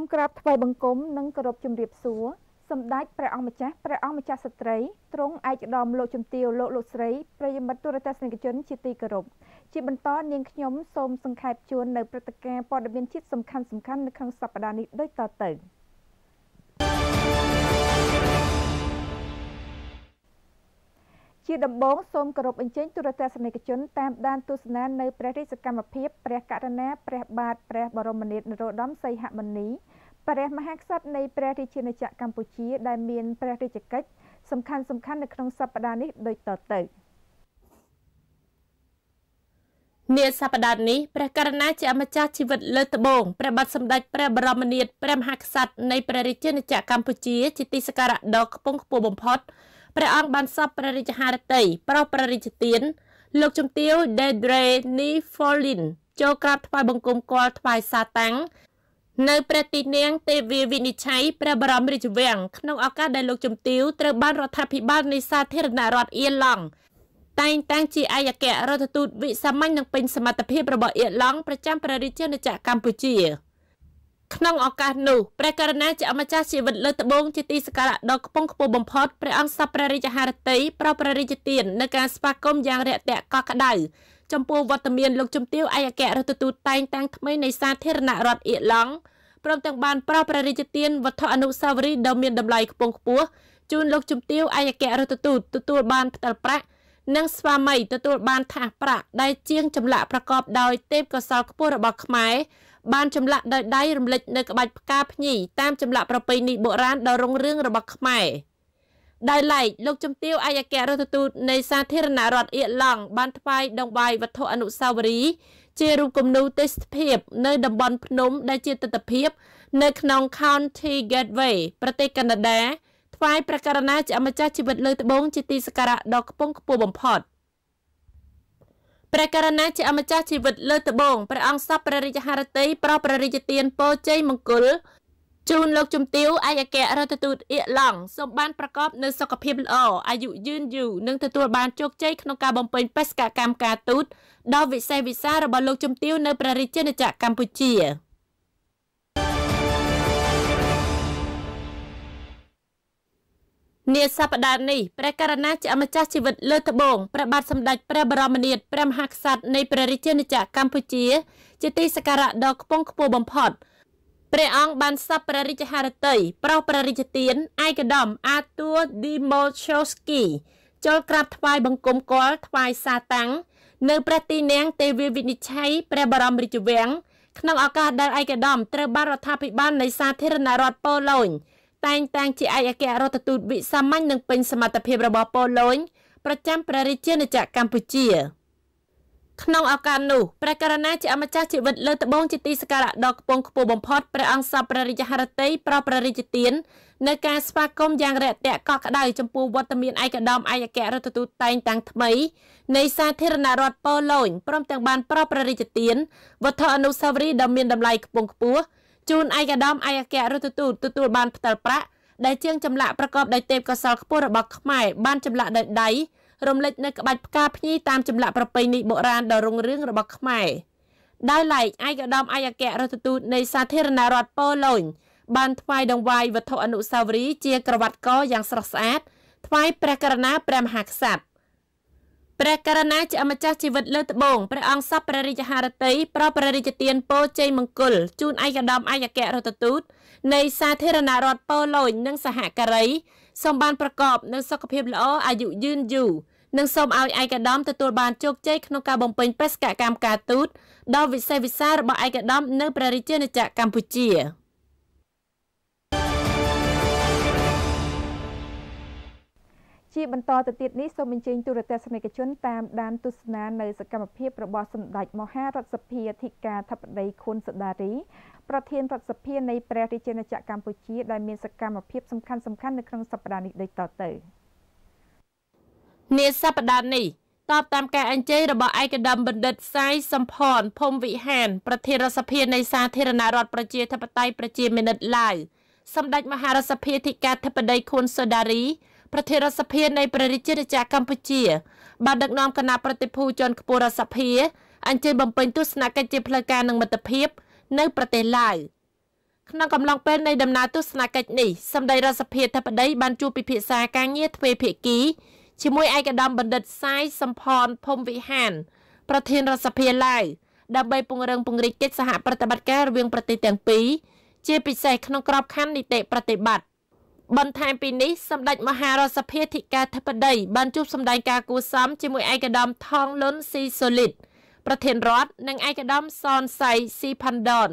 មក្រាបថ្វាយបង្គំនិងគោរពជំរាបសួរ សម្ដេចព្រះអង្គម្ចាស់ព្រះអង្គម្ចាស់ស្ត្រីទ្រង់ឯកឧត្តមលោកជំទាវលោកលោកស្រីប្រិយមិត្តទូរទស្សនិកជនជាទីគោរពជាបន្តនាងខ្ញុំសូមសង្ខេបជូននៅព្រឹត្តិការណ៍ព័ត៌មានជាតិសំខាន់ៗនៅក្នុងសប្តាហ៍នេះដូចតទៅ។ជាដំបូងសូមគោរពអញ្ជើញទូរទស្សនិកជន តាម ដានទស្សនានៅព្រះរាជកម្មភាពព្រះករណាព្រះ បាទព្រះបរមនាថនរោត្តមសីហមុនីព្រះមហាក្សត្រនៃព្រះរាជាណាចក្រកម្ពុជាដែលមានព្រះរាជកិច្ចសំខាន់សំខាន់នៅក្នុងសប្តាហ៍នេះដូចតទៅនាសប្តាហ៍នេះព្រះករណាជាអម្ចាស់ជីវិតលើត្បូងព្រះ បាទសម្ដេចព្រះបរមនាថព្រះមហាក្សត្រនៃព្រះរាជាណាចក្រកម្ពុជា ជាទីសក្ការៈដ៏ខ្ពង់ខ្ពស់បំផុតព្រះអង្គបានសពព្រះរាជហារតីប្រោសព្រះរាជទានលោកជំទាវ Dedre Nifolin ចូលក្រាបថ្វាយបង្គំគាល់ថ្វាយសាតាំងនៅព្រះទីនាងទេវាវិនិច្ឆ័យព្រះបរមរាជវាំងក្នុងឱកាសដែលលោកជំទាវត្រូវបានរដ្ឋាភិបាលនៃសាធារណរដ្ឋអ៊ីឡង់តែងតាំងជាឯកអគ្គរដ្ឋទូតវិសាមញ្ញនិងពេញសមត្ថភាពរបស់អ៊ីឡង់ប្រចាំព្រះរាជាណាចក្រកម្ពុជាក្នុងឱកាសនោះព្រះករណាជាអម្ចាស់ជីវិតលើត្បូងជាទីសក្ការៈដ៏ខ្ពង់ខ្ពស់បំផុតព្រះអង្គសពព្រះរាជហារតីប្រោព្រះរាជទាននៅការស្វាគមន៍យ៉ាងរាក់ទាក់កក់ក្ដៅចំពោះវត្តមានលោកជំទាវឯកអគ្គរដ្ឋទូតតែងតាំងថ្មីនៃសាធារណរដ្ឋអ៊ីឡង់ព្រមទាំងបានប្រោព្រះរាជទានវត្ថុអនុស្សាវរីយ៍ដ៏មានតម្លៃខ្ពង់ខ្ពស់ជូនលោកជំទាវឯកអគ្គរដ្ឋទូតទទួលបានផ្ទាល់ប្រាក់និងស្វាមីទទួលបានថាសប្រាក់ដែលជាងចម្លាក់ប្រកបដោយទេពកោសល្យខ្ពស់របស់ខ្មែរបានចម្លាក់ដោយដៃរំលេចនៅក្បាច់ផ្កាភ្ញីតាមចម្លាក់ប្រពៃណីបុរាណដ៏រុងរឿងរបស់ខ្មែរដោយឡែកលោកជំទាវអាយការដ្ឋទូតនៃសាធារណរដ្ឋអៀឡង់បានថ្វាយដងបាយវត្ថុអនុស្សាវរីយ៍ជារូបគំនូរទេសភាពនៅតំបន់ភ្នំ ដែលជាទិដ្ឋភាព នៅក្នុង County Gateway ប្រទេសកាណាដាថ្វាយប្រកាសណាជាអម្ចាស់ជីវិតលើត្បូងជាទីសក្ការៈដ៏ខ្ពង់ខ្ពស់បំផុត។ព្រះករណាជាអម្ចាស់ជីវិតលើត្បូងព្រះអង្គសពព្រះរាជហឫទ័យប្រោសព្រះរាជទានពោជ័យមង្គលជូនលោកជំទាវឯកអគ្គរដ្ឋទូតអៀកឡង់សូមបានប្រកបនូវសុខភាពល្អអាយុយឺនយូរនិងទទួលបានជោគជ័យក្នុងការបំពេញបេសកកម្មការទូតដ៏វិសេសវិសាលរបស់លោកជំទាវនៅព្រះរាជាណាចក្រកម្ពុជា។នាសប្តាហ៍នេះព្រះករណាជាម្ចាស់ជីវិតលើត្បូងព្រះបាទសម្ដេចព្រះបរមនាថព្រះមហាក្សត្រនៃព្រះរាជាណាចក្រកម្ពុជា ជាទីសក្ការៈដ៏ខ្ពង់ខ្ពស់បំផុតព្រះអង្គបានសាបព្រះរាជហឫទ័យប្រោសព្រះរាជទានឯកឧត្តមអាតួឌីម៉ូឆូស្គីចូលក្រាបថ្វាយបង្គំគាល់ថ្វាយសាតាំងនៅព្រះទីនាងទេវវិនិច្ឆ័យព្រះបរមរាជវាំងក្នុងឱកាសដែលឯកឧត្តមត្រូវបានរដ្ឋាភិបាលនៃសាធារណរដ្ឋប៉ូឡូញតែងតាំងជាឯកអគ្គរដ្ឋទូតវិសាមញ្ញនិងពេញសមត្ថភាពរបស់ប៉ូឡូញប្រចាំព្រះរាជាណាចក្រកម្ពុជា ក្នុងឱកាសនោះព្រះករណាជាអម្ចាស់ជីវិតលើត្បូងជាទីសក្ការៈដ៏ខ្ពង់ខ្ពស់បំផុតព្រះអង្គសពព្រះរាជហឫទ័យប្រោព្រះរាជទាននៅការស្វាគមន៍យ៉ាងរាក់ទាក់កក់ក្ដៅចំពោះវត្តមានឯកឧត្តមឯកអគ្គរដ្ឋទូតតែងតាំងថ្មី នៃសាធារណរដ្ឋប៉ូឡូញព្រមទាំងបានប្រោព្រះរាជទានវត្ថុអនុស្សាវរីយ៍ដ៏មានតម្លៃខ្ពង់ខ្ពស់ជូនឯកឧត្តមឯកអគ្គរដ្ឋទូតទទួលបានផ្ទាល់ប្រាក់ដែលជាងចម្លាក់ប្រកបដោយទេពកោសល្យខ្ពស់របស់ខ្មែរបានចម្លាក់ដោយដៃរំលេចនៅក្បាច់ផ្កាភ្ញីតាមចម្លាក់ប្រពៃណីបុរាណដ៏រុងរឿងរបស់ខ្មែរដោយឡែកឯកឧត្តមឯកអគ្គរដ្ឋទូតនៃសាធារណរដ្ឋប៉ូឡូញបានថ្វាយដង្វាយវត្ថុអនុស្សាវរីយ៍ជាក្រវ៉ាត់កយ៉ាងស្រស់ស្អាតថ្វាយព្រះករណាព្រះមហាក្សត្រព្រះករុណាជាម្ចាស់ជីវិតលើត្បូងព្រះអង្គសពព្រះរាជហារតីប្រោសព្រះរាជទានពោជ័យមង្គលជូនឯកឧត្តមឯកអគ្គរដ្ឋទូតនៃសាធារណរដ្ឋប៉ូឡូញនិងសហការីសូមបានប្រកបនូវសុខភាពល្អអាយុយឺនយូរនិងសូមឲ្យឯកឧត្តមទទួលបានជោគជ័យក្នុងការបំពេញបេសកកម្មការទូតដល់វិស័យវិសារបស់ឯកឧត្តមនៅព្រះរាជាណាចក្រកម្ពុជា។ជាបន្តទៅទៀតនេះសូមអញ្ជើញទូរទស្សនិកជនតាមដានទស្សនានៅសកម្មភាពរបស់សម្ដេចមហារដ្ឋសភាធិការធិបតីខុនសដារីប្រធានរដ្ឋសភានៃព្រះរាជាណាចក្រកម្ពុជាដែលមានសកម្មភាពសំខាន់សំខាន់នៅក្នុងសប្តាហ៍នេះដូចតទៅនាសប្តាហ៍នេះតបតាមការអញ្ជើញរបស់ឯកឧត្តមបណ្ឌិតសាយសំផនភូមិវិហាន ប្រធានរដ្ឋសភានៃសាធារណរដ្ឋប្រជាធិបតេយ្យប្រជាមានិតឡាវសម្ដេចមហារដ្ឋសភាធិការធិបតីខុនសូដារីប្រធានរដ្ឋសភានៃព្រះរាជាណាចក្រកម្ពុជា បានដឹកនាំគណៈប្រតិភូជាន់ខ្ពស់រដ្ឋសភាអញ្ជើញបំពេញទស្សនកិច្ចជាផ្លូវការនឹងមិត្តភាពនៅប្រទេសឡាវក្នុងកំឡុងពេលនៃដំណើរទស្សនកិច្ចនេះសម្ដេចរដ្ឋសភាធិបតី បានជួបពិភាក្សាការងារទ្វេភាគីជាមួយឯកឧត្តមបណ្ឌិតសាយសំផនភូមិវិហាន ប្រធានរដ្ឋសភាឡាវដើម្បីពង្រឹងពង្រីកកិច្ចសហប្រតិបត្តិការរវាងប្រទេសទាំងពីរជាពិសេសក្នុងក្របខ័ណ្ឌនីតិប្រតិបត្តិបន្ថែមពីនេះសម្ដេចមហារដ្ឋសភាធិការធិបតី បានជួបសម្ដែងការគួសមជាមួយឯកឧត្តមថងលុនស៊ីសូលីតប្រធានរដ្ឋនិងឯកឧត្តមសនសៃស៊ីផាន់ដន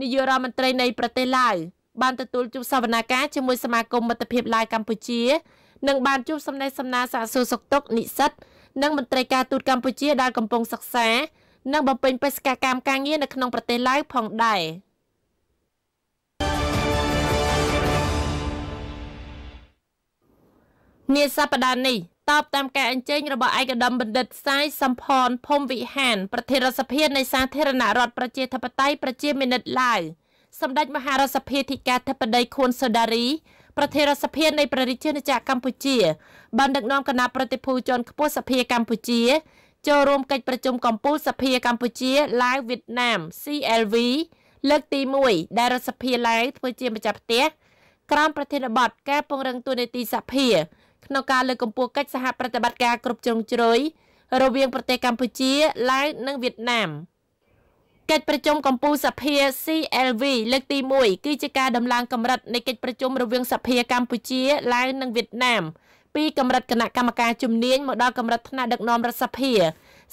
នាយករដ្ឋមន្ត្រីនៃ ប្រទេសឡាវបានទទួលជួបសវនាការជាមួយ សមាគមមិត្តភាពឡាវកម្ពុជានិងបានជួបសម្ដែងសម្ណាសាកសួរសុខទុក្ខនិស្សិតនិងមន្ត្រីការទូតកម្ពុជាដែលកំពុងសិក្សា និងបំពេញបេសកកម្មការងារនៅក្នុងប្រទេសឡាវផងដែរ។នាសប្តាហ៍នេះតបតាមការអញ្ជើញរបស់ឯកឧត្តមបណ្ឌិតសាយសំផនភូមិវិហាន ប្រធានរដ្ឋសភានៃសាធារណរដ្ឋប្រជាធិបតេយ្យប្រជាមានិតឡាវសម្ដេចមហារដ្ឋសភាធិការធិបតីខួនសូដារី ប្រធានរដ្ឋសភានៃព្រះរាជាណាចក្រកម្ពុជាបានដឹកនាំគណៈប្រតិភូជនខ្ពស់សភាកម្ពុជា ចូលរួមកិច្ចប្រជុំកម្ពុជាសភាកម្ពុជាឡាវវៀតណាម CLV លើកទី1ដែលរដ្ឋសភាឡាវធ្វើជាម្ចាស់ផ្ទះក្រោមប្រធានបទការពង្រឹងទូនាទីសភាក្នុងការលើកកម្ពស់កិច្ចសហប្រតិបត្តិការគ្រប់ជ្រុងជ្រោយរវាងប្រទេសកម្ពុជាឡាវនិងវៀតណាមកិច្ចប្រជុំកម្ពុជាសភា CLV លើកទី1គឺជាការដំឡើងកម្រិតនៃកិច្ចប្រជុំរវាង សភាកម្ពុជាឡាវនិងវៀតណាមពីកម្រិតគណៈកម្មការជំនាញមកដល់កម្រិតថ្នាក់ដឹកនាំរដ្ឋសភា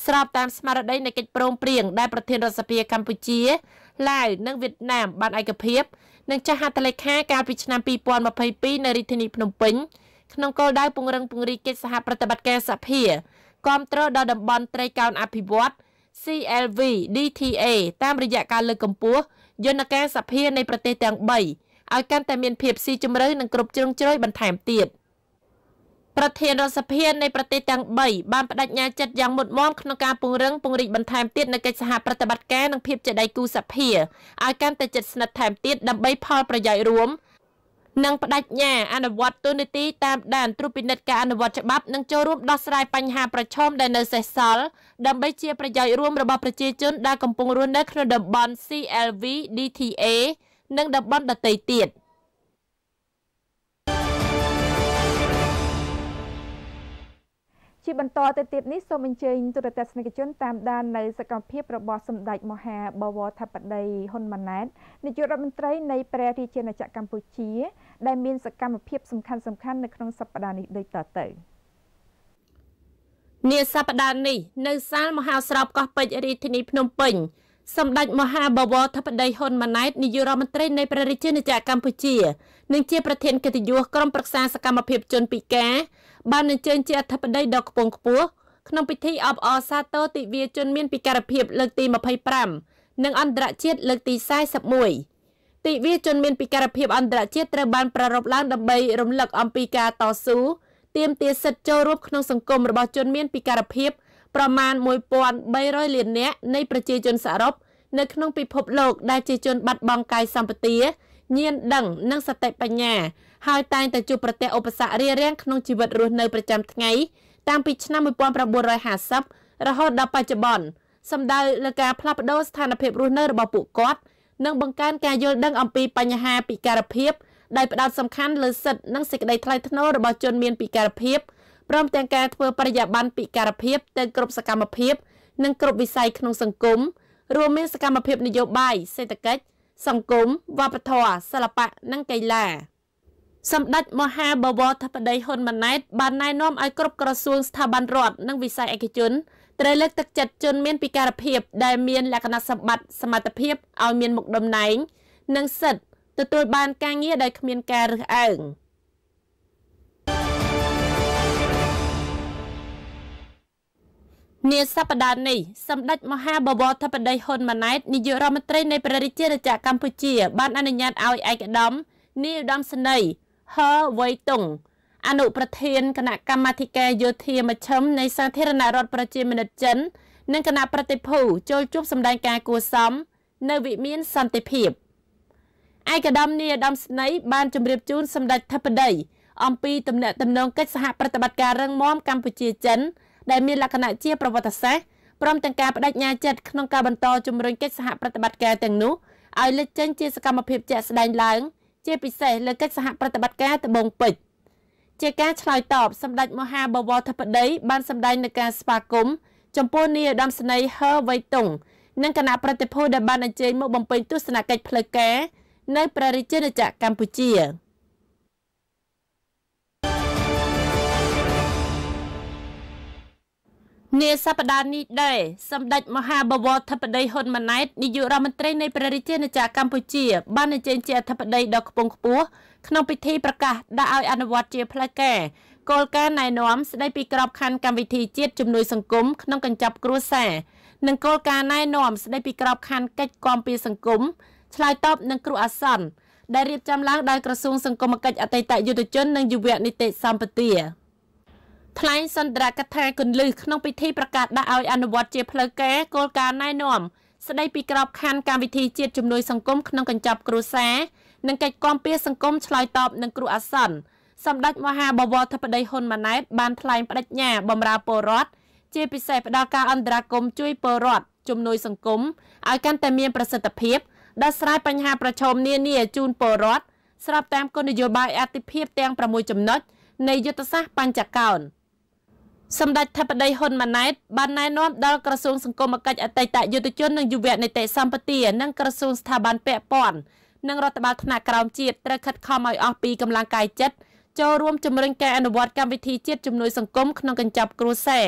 ស្របតាមស្មារតីនៃកិច្ចព្រមព្រៀងដែលប្រធានរដ្ឋសភាកម្ពុជាឡាវនិងវៀតណាមបានឯកភាព និងចាស់ហត្ថលេខាកាលពីឆ្នាំ2022នៅរាជធានីភ្នំពេញក្នុងគោលដៅពង្រឹងពង្រីកកិច្ចសហប្រតិបត្តិការសភាគាំទ្រដល់តំបន់ត្រីកោណអភិវឌ្ឍ CLV DTA តាមរយៈការលើកកម្ពស់យន្តការសភានៃប្រទេសទាំង3ឲ្យកាន់តែមានភាពស៊ីជម្រៅនិងគ្រប់ជ្រុងជ្រោយបន្ថែមទៀតប្រធានរដ្ឋសភានៃប្រទេសទាំង3បានបដិញ្ញាចិត្តយ៉ាងមុតមមក្នុងការពង្រឹងពង្រីកបន្ថែមទៀតនៅកិច្ចសហប្រតិបត្តិការនិងភាពជាដៃគូសភាឲ្យកាន់តែជិតស្និទ្ធថែមទៀតដើម្បីផលប្រយោជន៍រួមនិងបដិញ្ញាអនុវត្តទូនីតិតាមដានត្រួតពិនិត្យការអនុវត្តច្បាប់និងចូលរួមដោះស្រាយបញ្ហាប្រឈមដែលនៅសេសសល់ដើម្បីជាប្រយោជន៍រួមរបស់ប្រជាជនដែលកំពុងរស់នៅក្នុងតំបន់ CLV DTA និងតំបន់ដទៃទៀត។ជាបន្តទៅទៀតនេះសូមអញ្ជើញទូរទស្សនិកជនតាមដាននៅសកម្មភាពរបស់សម្ដេចមហាបវរធិបតីហ៊ុនម៉ាណែតនាយករដ្ឋមន្ត្រីនៃព្រះរាជាណាចក្រកម្ពុជា ដែលមានសកម្មភាពសំខាន់សំខាន់នៅក្នុងសប្តាហ៍នេះដូចតទៅនាសប្តាហ៍នេះនៅសាលមហោស្រពកោះពេជ្ររាជធានីភ្នំពេញ សម្ដេចមហាបវរធិបតីហ៊ុនម៉ាណែតនាយករដ្ឋមន្ត្រីនៃព្រះរាជាណាចក្រកម្ពុជានិងជាប្រធានកិត្តិយសក្រុមប្រឹក្សាសកម្មភាពជនពិការបានអញ្ជើញជាអធិបតីដ៏ខ្ពង់ខ្ពស់ក្នុងពិធីអបអរសាទរទិវាជនមានពិការភាពលើកទី25និងអន្តរជាតិលើកទី41ទិវាជនមានពិការភាពអន្តរជាតិត្រូវបានប្រារព្ធឡើងដើម្បីរំលឹកអំពីការតស៊ូទាមទារសិទ្ធិចូលរួមក្នុងសង្គមរបស់ជនមានពិការភាពប្រមាណ1300លាននាក់នៃប្រជាជនសរុបនៅក្នុងពិភពលោកដែលជាជនបាត់បង់កាយសម្បទាញាណដឹងនិងសតិបញ្ញាហើយតែងតែជួបប្រទះឧបសគ្គរារាំងក្នុងជីវិតរស់នៅប្រចាំថ្ងៃតាំងពីឆ្នាំ1950រហូតដល់បច្ចុប្បន្នសំដៅលើការផ្លាស់ប្តូរស្ថានភាពរស់នៅរបស់ពួកគាត់និងបង្កើនការយល់ដឹងអំពីបញ្ហាពិការភាពដែលផ្ដោតសំខាន់លើសិទ្ធិនិងសេចក្តីថ្លៃថ្នូររបស់ជនមានពិការភាពព្រមទាំងការធ្វើបរិយាបន្នពិការភាពទៅគ្រប់សកម្មភាពនិងគ្រប់វិស័យក្នុងសង្គមរួមមានសកម្មភាពនយោបាយសេដ្ឋកិច្ចសង្គមវប្បធម៌សិល្បៈនិងកីឡា។សម្ដេចមហាបវរធិបតីហ៊ុនម៉ាណែតបានណែនាំឲ្យគ្រប់ក្រសួងស្ថាប័នរដ្ឋនិងវិស័យឯកជន ត្រូវលើកទឹកចិត្តជនមានពិការភាពដែលមានលក្ខណៈសម្បត្តិសមត្ថភាពឲ្យមានមុខតំណែង និងសិទ្ធិទទួលបាន ការងារដោយគ្មានការរើសអើង។នាសប្តាហ៍នេះសម្ដេចមហាបវរធិបតីហ៊ុនម៉ាណែតនាយករដ្ឋមន្ត្រីនៃព្រះរាជាណាចក្រកម្ពុជា បានអនុញ្ញាតឲ្យឯកឧត្តមនាយឧត្តមសេនីយ៍ហវៃតុងអនុប្រធានគណៈកម្មាធិការយោធាមជ្ឈិមនៃសាធារណរដ្ឋប្រជាមានិតចិន និងគណៈប្រតិភូចូលជួបសម្ដែងការគួសមនៅវិមានសន្តិភាពឯកឧត្តមនាយឧត្តមស្នីបានជម្រាបជូនសម្ដេចធិបតីអំពីទំនាក់ទំនងកិច្ចសហប្រតិបត្តិការរឹងមាំកម្ពុជាចិន ដែលមានលក្ខណៈជា ប្រវត្តិសាស្ត្រព្រមទាំងការបដិញ្ញាចិត្តក្នុងការបន្តជំរុញកិច្ចសហប្រតិបត្តិការទាំងនោះឲ្យលេចចេញជាសកម្មភាពជាក់ស្ដែងឡើងជាពិសេសលើកិច្ចសហប្រតិបត្តិការត្បូងពេជ្រជាការឆ្លើយតបសម្ដេចមហាបវរធិបតី បានសម្ដែងនឹងការស្វាគមន៍ចំពោះនាយឧត្តមសេនីយ៍ហឺវៃតុងនិងគណៈប្រតិភូដែលបានអញ្ជើញមកបំពេញទស្សនកិច្ចផ្លូវការនៅព្រះរាជាណាចក្រកម្ពុជា។នាសប្តាហ៍នេះដែរសម្ដេចមហាបវរធិបតីហ៊ុនម៉ាណែតនាយករដ្ឋមន្ត្រីនៃព្រះរាជាណាចក្រកម្ពុជា បានអញ្ជើញជាអធិបតីដ៏ខ្ពង់ខ្ពស់ក្នុងពិធីប្រកាសដាក់ឲ្យអនុវត្តជាផ្លូវការគោលការណ៍ណែនាំស្ដីពីក្របខ័ណ្ឌកម្មវិធីជាតិជំនួយសង្គមក្នុងកញ្ចប់គ្រួសារនិងគោលការណ៍ណែនាំស្ដីពីក្របខ័ណ្ឌកិច្ចគាំពារសង្គមឆ្លើយតបនឹងគ្រោះអាសន្នដែលរៀបចំឡើងដោយក្រសួងសង្គមគិច្ចអតីតយុទ្ធជននិងយុវនីតិសម្បទាថ្លែងសន្ទរកថាគន្លឹះក្នុងពិធីប្រកាសដាក់ឲ្យអនុវត្តជាផ្លូវការគោលការណ៍ណែនាំស្ដីពីក្របខ័ណ្ឌកម្មវិធីជាតិជំនួយសង្គមក្នុងកញ្ចប់គ្រួសារនិងកិច្ចគាំពារសង្គមឆ្លើយតបនឹងគ្រោះអាសន្នសម្ដេចមហាបវរធិបតីហ៊ុនម៉ាណែតបានថ្លែងបដិញ្ញាបម្រើពលរដ្ឋជាពិសេសផ្ដល់ការអន្តរាគមន៍ជួយពលរដ្ឋជំនួយសង្គមឲ្យកាន់តែមានប្រសិទ្ធភាពដោះស្រាយបញ្ហាប្រឈមនានាជូនពលរដ្ឋស្របតាមគោលនយោបាយអតិភិបទាំង6ចំណុចនៃយុទ្ធសាស្ត្របញ្ចកោណសម្ដេចធិបតីហ៊ុនម៉ាណែតបានណែនាំដល់ក្រសួងសង្គមគិច្ចអតីតយុទ្ធជននិងយុវនីតិសម្បទានិងក្រសួងស្ថាប័នពាក់ព័ន្ធនិងរដ្ឋបាលថ្នាក់ក្រោមជាតិត្រូវខិតខំឲ្យអស់ពីកម្លាំងកាយចិត្តចូលរួមជំរុញការអនុវត្តកម្មវិធីជាតិជំនួយសង្គមក្នុងកញ្ចប់គ្រួសារ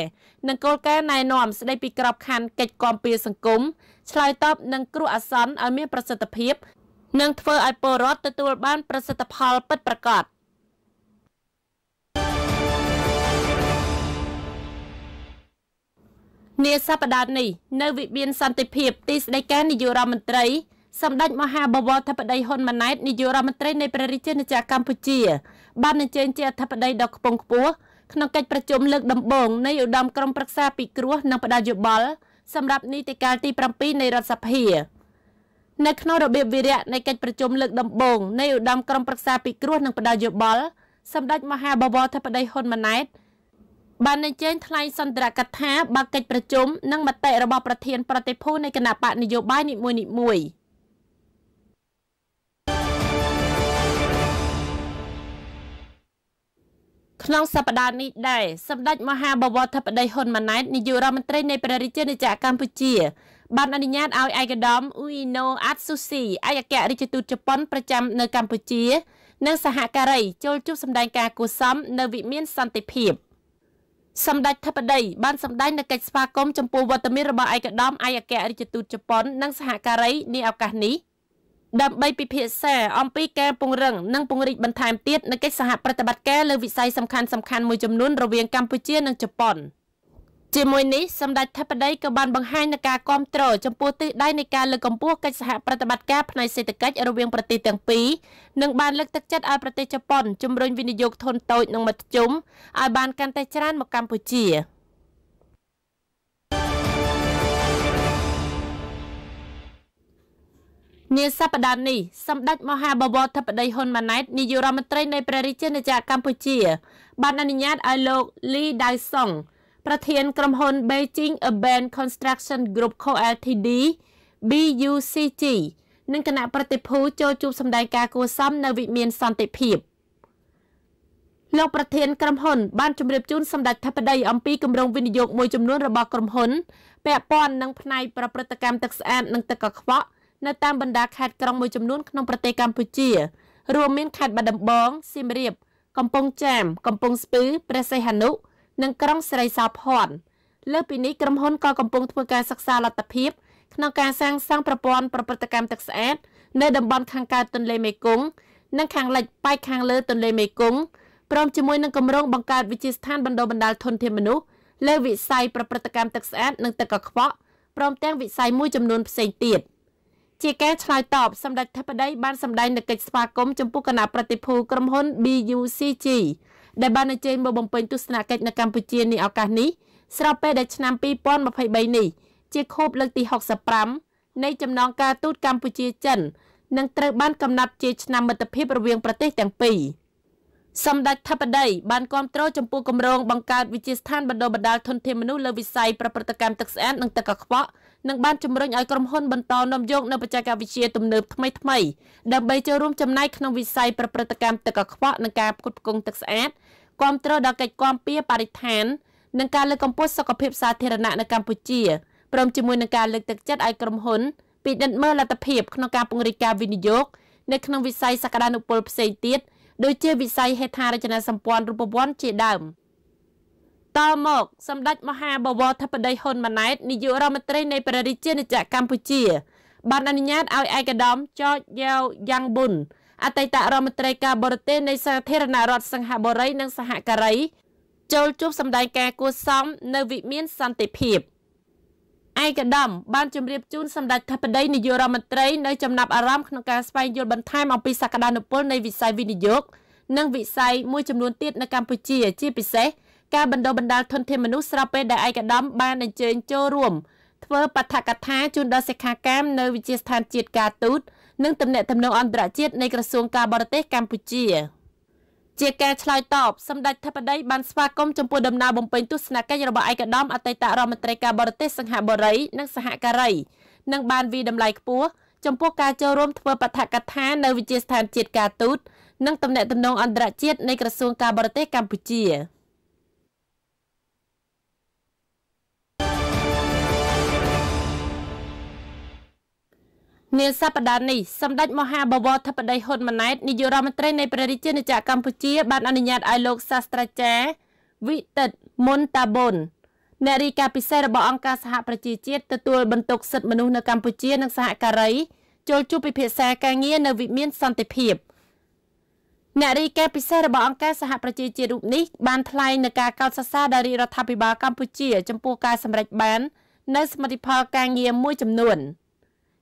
និងគោលការណ៍ណែនាំស្តីពីក្របខ័ណ្ឌកិច្ចគាំពារសង្គមឆ្លើយតបនឹងគ្រោះអាសន្នឲ្យមានប្រសិទ្ធភាព និងធ្វើឲ្យពលរដ្ឋទទួលបាន ប្រសិទ្ធផលពិតប្រាកដ។នាសប្តាហ៍នេះនៅវិមានសន្តិភាពទីស្តីការនាយករដ្ឋមន្ត្រីសម្ដេចមហាបវរធិបតីហ៊ុនម៉ាណែតនាយករដ្ឋមន្ត្រីនៃព្រះរាជាណាចក្រកម្ពុជា បានអញ្ជើញជាអធិបតីដ៏ខ្ពង់ខ្ពស់ក្នុងកិច្ចប្រជុំលើកដំបូងនៃឧត្តមក្រុមប្រឹក្សាពិគ្រោះនិងផ្ដាល់យោបល់សម្រាប់នីតិកាលទី7នៃរដ្ឋសភានៅក្នុងរបៀបវិរៈនៃកិច្ចប្រជុំលើកដំបូងនៃឧត្តមក្រុមប្រឹក្សាពិគ្រោះនិងផ្ដាល់យោបល់សម្ដេចមហាបវរធិបតីហ៊ុនម៉ាណែតបានអញ្ជើញថ្លែងសន្ទរកថាបើកិច្ចប្រជុំនិងមតិរបស់ប្រធានប្រតិភូនៃគណៈបកនយោបាយនីមួយនីមួយ ក្នុងសប្តាហ៍នេះដែរសម្ដេចមហាបវរធិបតីហ៊ុនម៉ាណែតនាយករដ្ឋមន្ត្រីនៃព្រះរាជាណាចក្រកម្ពុជា បានអនុញ្ញាតឲ្យឯកឧត្តមអ៊ុយណូអាត់ស៊ូស៊ីឯកអគ្គរដ្ឋទូតជប៉ុនប្រចាំនៅកម្ពុជា និងសហការីចូលជួបសម្ដែងការគួសមនៅវិមានសន្តិភាព។សម្ដេចធិបតីបានសម្ដែងនៅកិច្ចស្វាគមន៍ចំពោះវត្តមានរបស់ឯកឧត្តមឯកអគ្គរដ្ឋទូតជប៉ុននិងសហការី នាឱកាសនេះដើម្បីពិភាក្សាអំពីការពង្រឹងនិងពង្រីកបន្ថែមទៀតនៃកិច្ចសហប្រតិបត្តិការលើវិស័យសំខាន់ៗមួយចំនួនរវាងកម្ពុជានិងជប៉ុន។ជាមួយនេះសម្ដេចធិបតីក៏បានបង្ហាញនូវការគាំទ្រចំពោះទិសដៅនៃការលើកកម្ពស់កិច្ចសហប្រតិបត្តិការផ្នែកសេដ្ឋកិច្ចរវាងប្រទេសទាំងពីរនិងបានលើកទឹកចិត្តឲ្យប្រទេសជប៉ុនជំរុញវិនិយោគធនតូចនិងមធ្យមឲ្យបានកាន់តែច្រើនមកកម្ពុជានាសប្តាហ៍នេះសម្ដេចមហាបវរធិបតីហ៊ុនម៉ាណែតនាយករដ្ឋមន្ត្រី នៃព្រះរាជាណាចក្រកម្ពុជា បានអនុញ្ញាតឲ្យលោកលីដៅសុងប្រធានក្រុមហ៊ុន Beijing Urban Construction Group Co Ltd BUCG និងគណៈប្រតិភូចូលជួបសម្ដែងការគួសមនៅវិមានសន្តិភាពលោកប្រធានក្រុមហ៊ុនបានជម្រាបជូនសម្ដេចធិបតីអំពីគម្រោងវិនិយោគមួយចំនួនរបស់ក្រុមហ៊ុនពាក់ព័ន្ធនឹងផ្នែកប្រព្រឹត្តកម្មទឹកស្អាតនិងទឹកកខ្វក់នៅតាមបណ្ដាខេត្តក្រុងមួយចំនួនក្នុងប្រទេសកម្ពុជា រួមមានខេត្តបាត់ដំបងសៀមរាប កំពង់ចាម កំពង់ស្ពឺព្រះសីហនុនិងក្រុងស្រីសោភ័ណ្ឌលើពីនេះក្រុមហ៊ុនក៏កំពុងធ្វើការសិក្សាលទ្ធភាព ក្នុងការសាងសង់ប្រព័ន្ធប្រព្រឹត្តកម្មទឹកស្អាត នៅតំបន់ខាងកើតទន្លេមេគង្គនិងខាងលិចប៉ែកខាងលើ ទន្លេមេគង្គព្រមជាមួយនឹងគម្រោងបង្កើតវិជាស្ថានបណ្ដុះបណ្ដាលធនធានមនុស្សលើវិស័យប្រព្រឹត្តកម្មទឹកស្អាតនិងទឹកកខ្វក់ព្រមទាំងវិស័យមួយចំនួនផ្សេងទៀតជាការឆ្លើយតបសម្ដេចធិបតី បានសម្ដែងនូវកិច្ចស្វាគមន៍ចំពោះគណៈប្រតិភូក្រុមហ៊ុន BUCG ដែលបានអញ្ជើញមកបំពេញទស្សនកិច្ចនៅកម្ពុជានេះឱកាសនេះស្របពេលដែលឆ្នាំ2023នេះជាខួបលើកទី65នៃចំណងការទូតកម្ពុជាចិននិងត្រូវបានកំណត់ជាឆ្នាំមិត្តភាពរវាងប្រទេសទាំងពីរសម្ដេចថបដីបានគ្រប់គ្រងចំពោះគម្រោងបង្កើតវិទ្យាស្ថានបណ្ដុះបណ្ដាលធនធានមនុស្សលើវិស័យប្រព្រឹត្តកម្មទឹកស្អាតនិងទឹកកខ្វក់និងបានជំរុញឲ្យក្រុមហ៊ុនបន្តនាំយកនូវបច្ចេកវិទ្យាទំនើបថ្មីៗដើម្បីចូលរួមចំណែកក្នុងវិស័យប្រព្រឹត្តកម្មទឹកកខ្វក់និងការផ្គត់ផ្គង់ទឹកស្អាតគ្រប់គ្រងដល់កិច្ចគាំពារបរិស្ថាននិងការលើកកម្ពស់សុខភាពសាធារណៈនៅកម្ពុជាព្រមជាមួយនឹងការលើកទឹកចិត្តឲ្យក្រុមហ៊ុនពិនិត្យមើលលទ្ធភាពក្នុងការពង្រីកការវិនិយោគនៅក្នុងវិស័យសក្តានុពលផ្សេងទៀតដូចជាវិស័យហេដ្ឋារចនាសម្ព័ន្ធរូបវន្តជាដើម។តមកសម្ដេចមហាបវរធិបតីហ៊ុនម៉ាណែតនាយករដ្ឋមន្ត្រីនៃព្រះរាជាណាចក្រកម្ពុជា បានអនុញ្ញាតឲ្យឯកឧត្តមចតយ៉ាវយ៉ាងប៊ុនអតីតរដ្ឋមន្ត្រីការបរទេសនៃសាធារណរដ្ឋសិង្ហបុរី និងសហការី ចូលជួបសម្ដែងការគួសមនៅវិមានសន្តិភាពឯកឧត្តម បានជម្រាបជូនសម្ដេចធិបតីនាយករដ្ឋមន្ត្រីនៅចំណាប់អារម្មណ៍ក្នុងការស្វែងយល់បន្ថែមអំពីសក្តានុពលនៃវិស័យវិនិយោគនិងវិស័យមួយចំនួនទៀតនៅកម្ពុជា ជាពិសេសការបណ្ដុះបណ្ដាលធនធានមនុស្សស្របពេលដែលឯកឧត្តមបានអញ្ជើញចូលរួមធ្វើបដ្ឋកថាជូនដល់សិក្ខាកាមនៅវិទ្យាស្ថានជាតិការទូតនិងទំនាក់ទំនងអន្តរជាតិនៃក្រសួងការបរទេសកម្ពុជាជាការឆ្លើយតបសម្ដេចធិបតីបានស្វាគមន៍ចំពោះដំណើរបំពេញទស្សនកិច្ចរបស់ឯកឧត្តមអតីតរដ្ឋមន្ត្រីការបរទេសសង្ហបុរីនិងសហការីនិងបានវិតម្លៃខ្ពស់ចំពោះការចូលរួមធ្វើបដ្ឋកថានៅវិទ្យាស្ថានជាតិការទូតនិងទំនាក់ទំនងអន្តរជាតិនៃក្រសួងការបរទេសកម្ពុជា។នាសប្តាហ៍នេះសម្ដេចមហាបវរធិបតីហ៊ុនម៉ាណែតនាយករដ្ឋមន្ត្រីនៃព្រះរាជាណាចក្រកម្ពុជាបានអនុញ្ញាតឲ្យលោកសាស្ត្រាចារ្យវិទិតមុនតាបុនអ្នករីកាពិសេសរបស់អង្គការសហប្រជាជាតិទទួល បន្ទុកសិទ្ធិមនុស្សនៅកម្ពុជានិងសហការីចូលជួបពិភាក្សាការងារនៅវិមានសន្តិភាពអ្នករីកាពិសេសរបស់អង្គការសហប្រជាជាតិរូបនេះបានថ្លែងនៅការកោតសរសើរដល់រាជរដ្ឋាភិបាលកម្ពុជា ចំពោះការសម្រេចបាន នៅសមិទ្ធផលការងារមួយចំនួន។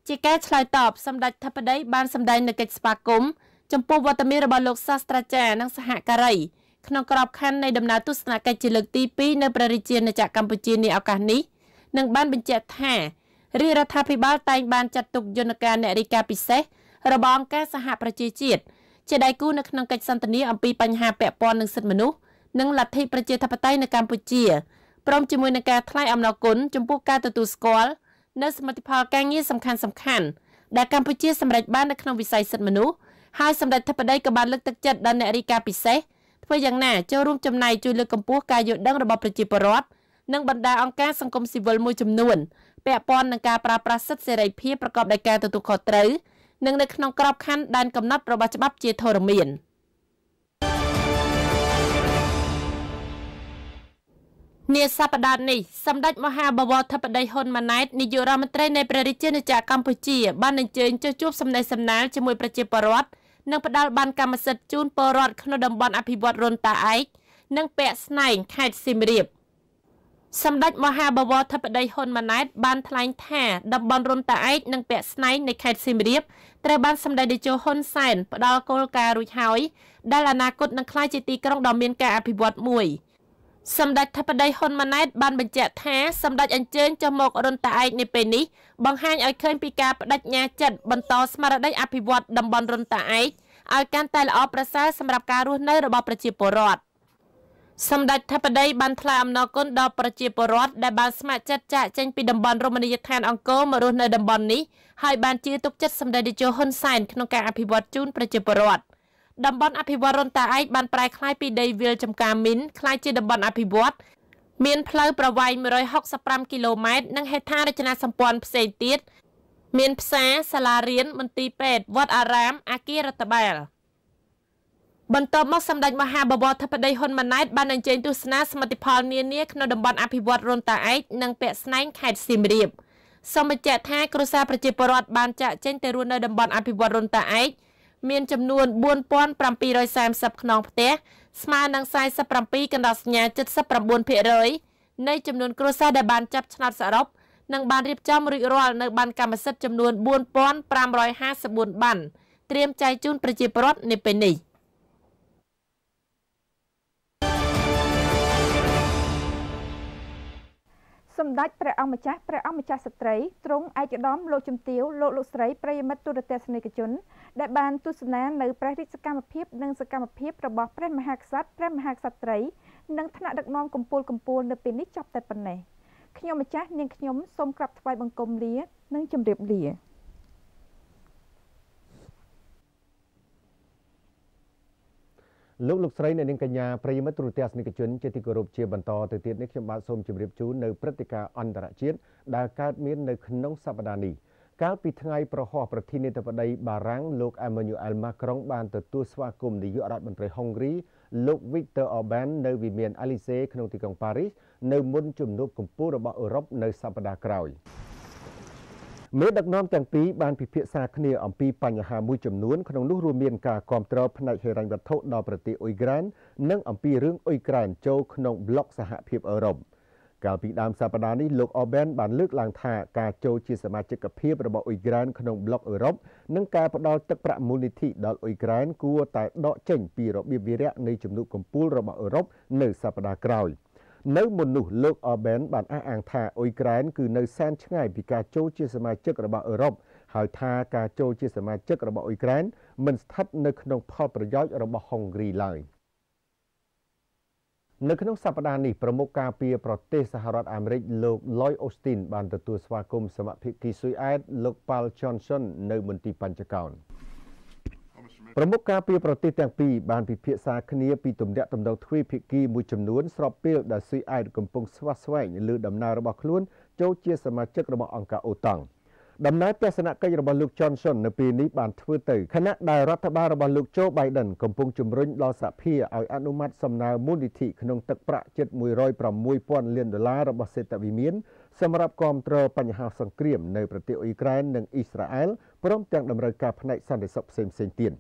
ជាការឆ្លើយតបសម្ដេចធិបតីបានសម្ដែងនៅកិច្ចស្វាគមន៍ចំពោះវត្តមានរបស់លោកសាស្ត្រាចារ្យនិងសហការីក្នុងក្របខ័ណ្ឌនៃដំណើរទស្សនកិច្ចជាលើកទី2នៅព្រះរាជាណាចក្រកម្ពុជានាឱកាសនេះនឹងបានបញ្ជាក់ថា រាជរដ្ឋាភិបាលតែងបានចាត់ទុកយន្តការអ្នករីកាពិសេស របស់អង្គការសហប្រជាជាតិជាដៃគូនៅក្នុងកិច្ចសន្ទនាអំពីបញ្ហាពាក់ព័ន្ធនឹងសិទ្ធិមនុស្សនិងលទ្ធិប្រជាធិបតេយ្យនៅកម្ពុជាព្រមជាមួយនឹងការថ្លែងអំណរគុណចំពោះការទទួលស្គាល់នៅសមិទ្ធផលការងារសំខាន់សំខាន់ដែលកម្ពុជាសម្រេចបាននៅក្នុងវិស័យសិទ្ធិមនុស្សហើយសម្ដេចធិបតីក៏បានលើកទឹកចិត្តដល់អ្នករីកា ពិសេសធ្វើយ៉ាងណាចូលរួមចំណាយជួយលើកកម្ពស់ការយល់ដឹងរបស់ប្រជាពលរដ្ឋនិងបណ្ដាអង្គការសង្គមស៊ីវិលមួយចំនួនពាក់ព័ន្ធនឹងការប្រើប្រាស់សិទ្ធិសេរីភាពប្រកបដោយការទទួលខុសត្រូវនិងនៅក្នុងក្របខ័ណ្ឌដែនកំណត់របស់ច្បាប់ជា ធរមាន។នាសប្តាហ៍នេះសម្ដេចមហាបវរធិបតីហ៊ុនម៉ាណែតនាយករដ្ឋមន្ត្រីនៃព្រះរាជាណាចក្រកម្ពុជាបានអញ្ជើញចុះជួបសំណេះសំណាលជាមួយប្រជាពលរដ្ឋនិងផ្ដល់បានកម្មសិទ្ធិជូនពលរដ្ឋក្នុងតំបន់អភិវឌ្ឍរុនតាឯកនិងពាក់ស្នែងខេត្តសៀមរាបសម្ដេចមហាបវរធិបតីហ៊ុនម៉ាណែតបានថ្លែងថាតំបន់រុនតាឯកនិងពាក់ស្នែងនៃខេត្តសៀមរាបត្រូវបានសម្ដេចតេជោហ៊ុនសែនផ្ដល់គោលការណ៍រួចហើយដែលអនាគតនឹងក្លាយជាទីក្រុងដ៏មាន ការអភិវឌ្ឍមួយ។សម្ដេចធិបតីហ៊ុនម៉ាណែតបានបញ្ជាក់ថា សម្ដេចអញ្ជើញចុះមករនតឯកនៅពេលនេះបង្ហាញឲ្យឃើញពីការបដិញ្ញាចិត្តបន្តស្មារតីអភិវឌ្ឍតំបន់រនតឯកឲ្យកាន់តែល្អប្រសើរសម្រាប់ការរស់នៅរបស់ប្រជាពលរដ្ឋសម្ដេចធិបតីបានថ្លែងអំណរគុណដល់ប្រជាពលរដ្ឋដែលបានស្ម័គ្រចិត្តចាកចេញពីតំបន់រមណីយដ្ឋានអង្គរមករស់នៅតំបន់នេះហើយបានជឿទុកចិត្តសម្ដេចនាយកហ៊ុនសែនក្នុងការអភិវឌ្ឍជូនប្រជាពលរដ្ឋ។តំបន់អភិវឌ្ឍន៍រុនតាឯកបានប្រែក្លាយពីដីវាលចំការមីនក្លាយជាតំបន់អភិវឌ្ឍន៍មានផ្លូវប្រវែង165គីឡូម៉ែត្រនិង ហេដ្ឋារចនាសម្ព័ន្ធផ្សេងទៀតមានផ្សារសាលារៀនមន្ទីរពេទ្យវត្តអារាម អាគាររដ្ឋបាលបន្ទាប់មកសម្ដេចមហាបវរធិបតីហ៊ុនម៉ាណែតបានអញ្ជើញទស្សនាសមិទ្ធផលនានាក្នុងតំបន់អភិវឌ្ឍន៍រុនតាឯកនិងពាក់ស្នែងខេត្តសៀមរាបសូមបញ្ជាក់ថាក្រសាលប្រជាពលរដ្ឋបានចាក់ចេញទៅរស់នៅតំបន់អភិវឌ្ឍន៍រុនតាឯកមានចំនួន4740ខ្នងផ្ទះស្មើនឹង47កណ្ដោសញ្ញា79%នៃចំនួនគ្រួសារដែលបានចាប់ឆ្នោតសរុបនិងបានរៀបចំរួចរាល់នៅបានកម្មសិទ្ធិចំនួន4554បានត្រៀមចែកជូនប្រជាពលរដ្ឋនៅពេលនេះ។សម្ដេចព្រះអង្គម្ចាស់ព្រះអង្គម្ចាស់ស្ត្រីទ្រង់ឯកឧត្តមលោកជំទាវលោកលោកស្រីប្រិយមិត្តទូរទស្សនិកជនដែលបានទស្សនានៅព្រះរាជកម្មភាពនិងសកម្មភាពរបស់ព្រះមហាក្សត្រព្រះមហាក្សត្រីនិងថ្នាក់ដឹកនាំកម្ពុជាកម្ពុជានៅពេលនេះចប់តែប៉ុណ្ណេះខ្ញុំម្ចាស់នាងខ្ញុំសូមក្រាបថ្វាយបង្គំលានិងជម្រាបលាលោកលោកស្រីអ្នកនាងកញ្ញាប្រិយមិត្តទូរទស្សនិកជនជាទីគោរពជាបន្តទៅទៀតនេះខ្ញុំបាទសូមជម្រាបជូននៅព្រឹត្តិការណ៍អន្តរជាតិដែលកើតមាននៅក្នុងសប្តាហ៍នេះកាលពីថ្ងៃប្រហោះប្រធានាធិបតីបារាំងលោក Emmanuel Macron បានទទួលស្វាគមន៍នាយករដ្ឋមន្ត្រីហុងគ្រីលោក Viktor Orbán នៅវិមាន Elysee ក្នុងទីក្រុងប៉ារីសនៅមុនជំនួបកំពូលរបស់អឺរ៉ុបនៅសប្តាហ៍ក្រោយ។មេដឹកនាំទាំងពីរបានពិភាក្សាគ្នាអំពីបញ្ហាមួយចំនួនក្នុងនោះរួមមានការគ្រប់គ្រងផ្នែកហិរញ្ញវត្ថុដល់ប្រទេសអ៊ុយក្រែននិងអំពីរឿងអ៊ុយក្រែនចូលក្នុងប្លុកសហភាពអឺរ៉ុបកាលពីដើមសប្តាហ៍នេះលោកអូបែនបានលើកឡើងថាការចូលជាសមាជិកភាពរបស់អ៊ុយក្រែនក្នុងប្លុកអឺរ៉ុបនិងការផ្តល់ទឹកប្រាក់មូលនិធិដល់អ៊ុយក្រែនគួរតែដកចេញពីរបៀបវារៈនៃជំនួបកំពូលរបស់អឺរ៉ុបនៅសប្តាហ៍ក្រោយ។នៅមុននោះលោកអបែនបានអះអាងថាអ៊ុយក្រែនគឺនៅសែនឆ្ងាយពីការចូលជាសមាជិករបស់អឺរ៉ុបហើយថាការចូលជាសមាជិករបស់អ៊ុយក្រែនមិនស្ថិតនៅក្នុងផលប្រយោជន៍របស់ហុងគ្រីឡើយ។នៅក្នុងសប្តាហ៍នេះប្រមុខការពីប្រទេសសហរដ្ឋអាមេរិកលោក Lloyd Austin បានទទួលស្វាគមន៍សមាភិកគីស៊ុយអែតលោក Paul Johnson នៅមន្ទីរបញ្ចកោណប្រមុខការពីប្រទេសទាំងពីរបានពិភាក្សាគ្នាពីទំនាក់ទំនងទ្វេភាគីមួយចំនួនស្របពេលដែលស៊ីអែតកំពុងស្វាស្វែងលើដំណើររបស់ខ្លួនចូលជាសមាជិករបស់អង្គការអូតង់ដំណើរទស្សនកិច្ចរបស់លោក Johnson នៅពេលនេះបានធ្វើទៅខណៈដែលរដ្ឋបាលរបស់លោក Joe Biden កំពុងជំរុញដល់សហភាឲ្យអនុម័តសំណើមូលនិធិក្នុងទឹកប្រាក់ជិត106,000លានដុល្លាររបស់សេដ្ឋវិមានសម្រាប់គ្រប់គ្រងបញ្ហា សង្គ្រាមនៅប្រទេសអ៊ុយក្រែននិងអ៊ីស្រាអែលព្រមទាំងដំណើរការផ្នែកសន្តិសុខផ្សេងៗទៀត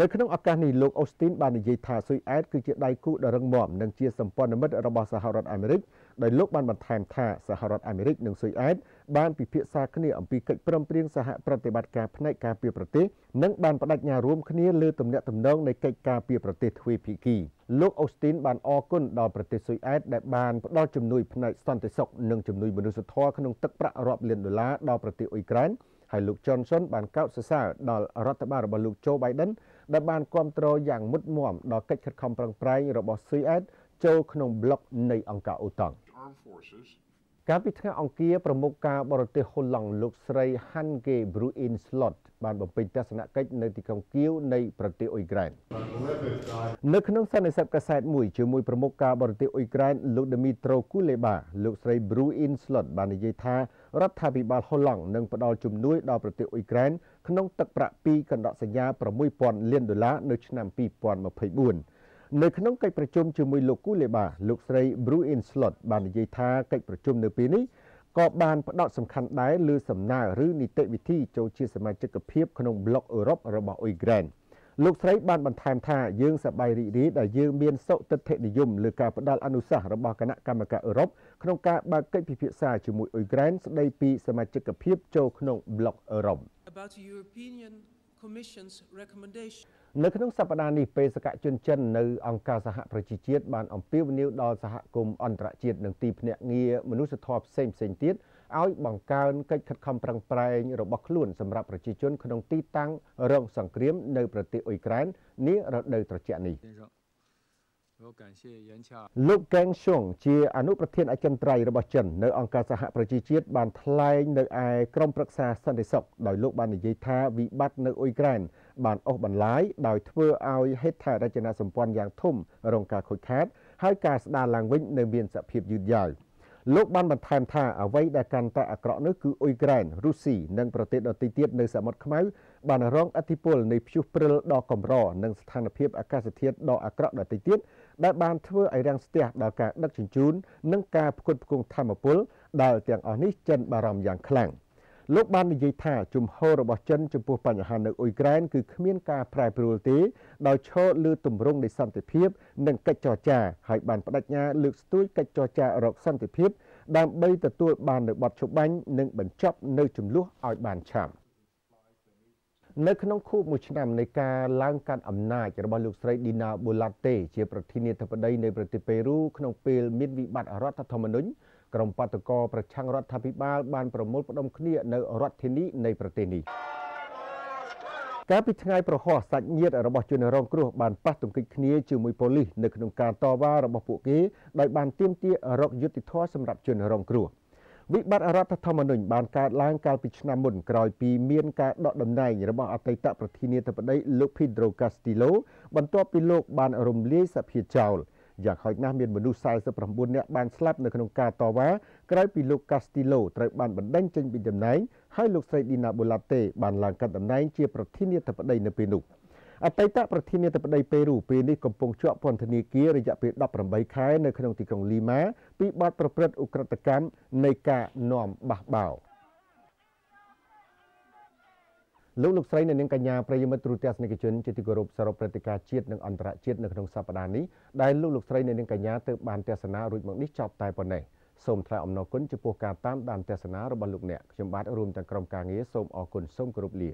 នៅក្នុងឱកាសនេះលោកអូស្ទីនបាននិយាយថាស៊ុយអែតគឺជាដៃគូដ៏រឹងមាំនិងជាសម្ព័ន្ធមិត្តរបស់សហរដ្ឋអាមេរិកដោយលោកបានបន្ថែមថាសហរដ្ឋអាមេរិកនិងស៊ុយអែតបានពិភាក្សាគ្នាអំពីកិច្ចព្រមព្រៀងសហប្រតិបត្តិការផ្នែកការពារប្រទេសនិងបានបដិញ្ញារួមគ្នាលើទំនាក់ទំនងនៃកិច្ចការពារប្រទេសទ្វេភាគីលោកអូស្ទីនបានអរគុណដល់ប្រទេសស៊ុយអែតដែលបានផ្ដល់ជំនួយផ្នែកសន្តិសុខនិងជំនួយមនុស្សធម៌ក្នុងទឹកប្រាក់រាប់លានដុល្លារដល់ប្រទេសអ៊ុយក្រែនហើយលោក Johnson បានកោតសរសើរដល់រដ្ឋបាលរបស់លោក Joe Biden ដែលបានគ្រប់គ្រងយ៉ាងមុតមមដល់កិច្ចខិតខំប្រឹងប្រែងរបស់ស៊ុយអែតចូលក្នុងប្លុកនៃអង្គការអូតង់កាលពីថ្ងៃអង្គារប្រមុខការបរទេសហូឡង់លោកស្រី Hanke Bruin Slot បានបំពេញទស្សនកិច្ចនៅទីក្រុងគៀវនៃប្រទេសអ៊ុយក្រែននៅក្នុងសន្និសីទកាសែតមួយជាមួយប្រមុខការបរទេសអ៊ុយក្រែន លោក Dmytro Kuleba លោកស្រី Bruin Slot បាននិយាយថារដ្ឋាភិបាលហូឡង់នឹងផ្ដល់ជំនួយដល់ប្រទេសអ៊ុយក្រែន ក្នុងទឹកប្រាក់ពីកណ្ដកសញ្ញា6000លានដុល្លារនៅឆ្នាំ2024នៅក្នុងកិច្ចប្រជុំជាមួយលោកគូលេបាលោកស្រី Bruin Slot បាននិយាយថាកិច្ចប្រជុំនៅពេលនេះក៏បានផ្ដោតសំខាន់ដែរលើសំណើឬនីតិវិធីចូលជា សមាជិកភាពក្នុងប្លុកអឺរ៉ុបរបស់អ៊ុយក្រែនលោកស្រីបានបន្ថែមថាយើងសប្បាយរីករាយដែលយើងមានសុតិធិនិយមលើការផ្ដល់អនុសាសន៍របស់គណៈកម្មការអឺរ៉ុបក្នុងការបើកកិច្ចពិភាក្សាជាមួយអ៊ុយក្រែនស្ដីពីសមាជិកភាពចូលក្នុងប្លុកអឺរ៉ុបនៅក្នុងសប្តាហ៍នេះបេសកជនចិននៅអង្គការសហប្រជាជាតិបានអំពាវនាវដល់សហគមន៍អន្តរជាតិនិងទីភ្នាក់ងារមនុស្សធម៌ផ្សេងផ្សេងទៀតឲ្យបង្កើនកិច្ចខិតខំប្រឹងប្រែងរបស់ខ្លួនសម្រាប់ប្រជាជនក្នុងទីតាំងរងសង្គ្រាមនៅប្រទេសអ៊ុយក្រែននារដូវត្រជាក់នេះលោកកែងឈៀយ៉ាងឆាលោកកែងឈុង ជា អនុប្រធានអចិន្ត្រៃយ៍របស់ចិន នៅអង្គការសហប្រជាជាតិបានថ្លែងនៅឯក្រុមប្រឹក្សាសន្តិសុខដោយលោកបាននិយាយថាវិបត្តិនៅអ៊ុយក្រែនបានអូសបន្លាយដោយធ្វើឲ្យហេដ្ឋារចនាសម្ព័ន្ធយ៉ាងធំរងការខូចខាតហើយការស្ដារឡើងវិញ នៅមានសភាពយឺតយ៉ាវលោកបានបន្ថែមថាអ្វីដែលកាន់តែអាក្រក់នោះគឺអ៊ុយក្រែនរុស្ស៊ីនិងប្រទេស ដទៃទៀតនៅសមុទ្រខ្មៅបានរងឥទ្ធិពលនៃព្យុះព្រិលដ៏កម្រនិងស្ថានភាពអាកាសធាតុដ៏អាក្រក់ដទៃទៀតដែលបានធ្វើឲ្យរាំងស្ទះដល់ការដឹកជញ្ជូននិងការផ្គត់ផ្គង់ធម្មពលដែលទាំងអស់នេះចិនបារម្ភយ៉ាងខ្លាំងលោកបាននិយាយថាជំហររបស់ចិនចំពោះបញ្ហានៅអ៊ុយក្រែនគឺគ្មានការប្រែប្រួលទេដោយឈរលើទម្រង់នៃសន្តិភាព និងកិច្ចចរចាហើយបានបដិញ្ញាលើកស្ទួយកិច្ចចរចារកសន្តិភាពដើម្បីទទួលបាននូវបទឈប់បាញ់និងបញ្ចប់នៅ ចំនួនឲ្យបានឆាប់នៅក្នុងខួបមួយឆ្នាំនៃការឡើងកាន់អំណាចរបស់លោកស្រីឌីណាបូឡាតេជាប្រធានាធិបតីនៃប្រទេសប៉េរូក្នុងពេលមានវិបត្តិរដ្ឋធម្មនុញ្ញក្រុមបាតកោប្រឆាំងរដ្ឋាភិបាលបានប្រមូលផ្តុំគ្នានៅរដ្ឋធានីនៃប្រទេសនេះកាលពីថ្ងៃប្រហោះសាច់ញាតិរបស់ជនរងគ្រោះបានប៉ះទង្គិចគ្នាជាមួយប៉ូលីសនៅក្នុងការតវ៉ារបស់ពួកគេដោយបានទាមទាររកយុត្តិធម៌សម្រាប់ជនរងគ្រោះ។វិបត្តិរដ្ឋធម្មនុញ្ញបានកើតឡើងកាលពីឆ្នាំមុនក្រោយពីមានការដកដំណែងរបស់អតីតប្រធានាធិបតីលោក Pedro Castillo បន្ទាប់ពីលោកបានរំលាយសភាចោលយ៉ាងហោចណាស់មានមនុស្ស49នាក់បានស្លាប់នៅក្នុងការតវ៉ាក្រោយពីលោក Castillo ត្រូវបានបណ្តេញចេញពីតំណែងហើយលោកស្រី Dina Bolate បានឡើងកាន់តំណែងជាប្រធានាធិបតីនៅពេលនោះ។អតីតប្រធានាធិបតីពេរូពេលនេះកំពុងជាប់ពន្ធនាគាររយៈពេល18ខែនៅក្នុងទីក្រុងលីម៉ាពីបទប្រព្រឹត្តឧក្រិដ្ឋកម្មនៃការនាំបះបោរលោកលោកស្រីនិងនាងកញ្ញាប្រិយមិត្តទូរទស្សនិកជនជាទីគោរពសរុបព្រឹត្តិការណ៍ជាតិនិងអន្តរជាតិនៅក្នុងសប្តាហ៍នេះដែលលោកលោកស្រីនិងនាងកញ្ញាទៅបានទស្សនារួចមកនេះចប់តែប៉ុណ្ណេះសូមថ្លែងអំណរគុណចំពោះការតាមដានទស្សនារបស់លោកអ្នកខ្ញុំបាទរួមទាំងក្រុមការងារសូមអរគុណសូមគោរពលា